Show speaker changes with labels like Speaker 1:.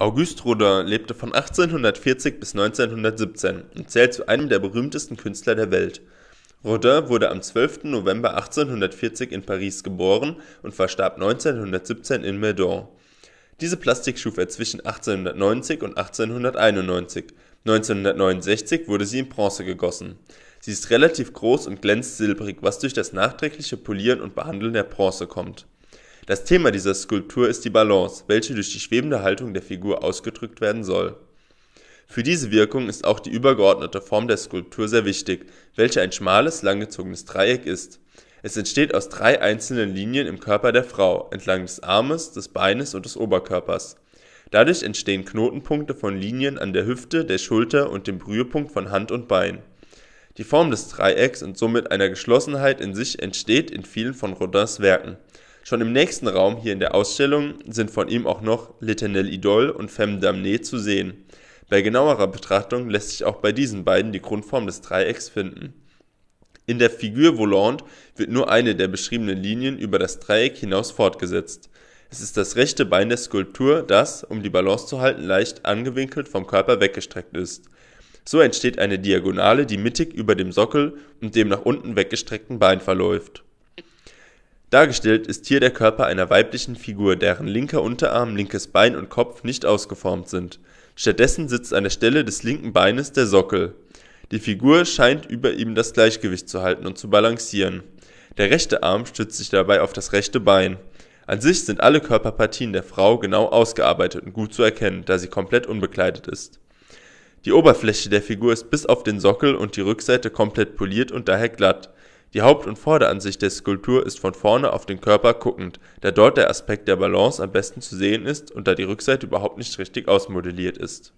Speaker 1: Auguste Rodin lebte von 1840 bis 1917 und zählt zu einem der berühmtesten Künstler der Welt. Rodin wurde am 12. November 1840 in Paris geboren und verstarb 1917 in Meudon. Diese Plastik schuf er zwischen 1890 und 1891. 1969 wurde sie in Bronze gegossen. Sie ist relativ groß und glänzt silbrig, was durch das nachträgliche Polieren und Behandeln der Bronze kommt das Thema dieser Skulptur ist die Balance, welche durch die schwebende Haltung der Figur ausgedrückt werden soll. Für diese Wirkung ist auch die übergeordnete Form der Skulptur sehr wichtig, welche ein schmales, langgezogenes Dreieck ist. Es entsteht aus drei einzelnen Linien im Körper der Frau, entlang des Armes, des Beines und des Oberkörpers. Dadurch entstehen Knotenpunkte von Linien an der Hüfte, der Schulter und dem Brühepunkt von Hand und Bein. Die Form des Dreiecks und somit einer Geschlossenheit in sich entsteht in vielen von Rodins Werken. Schon im nächsten Raum hier in der Ausstellung sind von ihm auch noch L'Eternel Idol und Femme Damnée zu sehen. Bei genauerer Betrachtung lässt sich auch bei diesen beiden die Grundform des Dreiecks finden. In der Figur Volante wird nur eine der beschriebenen Linien über das Dreieck hinaus fortgesetzt. Es ist das rechte Bein der Skulptur, das, um die Balance zu halten, leicht angewinkelt vom Körper weggestreckt ist. So entsteht eine Diagonale, die mittig über dem Sockel und dem nach unten weggestreckten Bein verläuft. Dargestellt ist hier der Körper einer weiblichen Figur, deren linker Unterarm, linkes Bein und Kopf nicht ausgeformt sind. Stattdessen sitzt an der Stelle des linken Beines der Sockel. Die Figur scheint über ihm das Gleichgewicht zu halten und zu balancieren. Der rechte Arm stützt sich dabei auf das rechte Bein. An sich sind alle Körperpartien der Frau genau ausgearbeitet und gut zu erkennen, da sie komplett unbekleidet ist. Die Oberfläche der Figur ist bis auf den Sockel und die Rückseite komplett poliert und daher glatt die Haupt und Vorderansicht der Skulptur ist von vorne auf den Körper guckend, da dort der Aspekt der Balance am besten zu sehen ist und da die Rückseite überhaupt nicht richtig ausmodelliert ist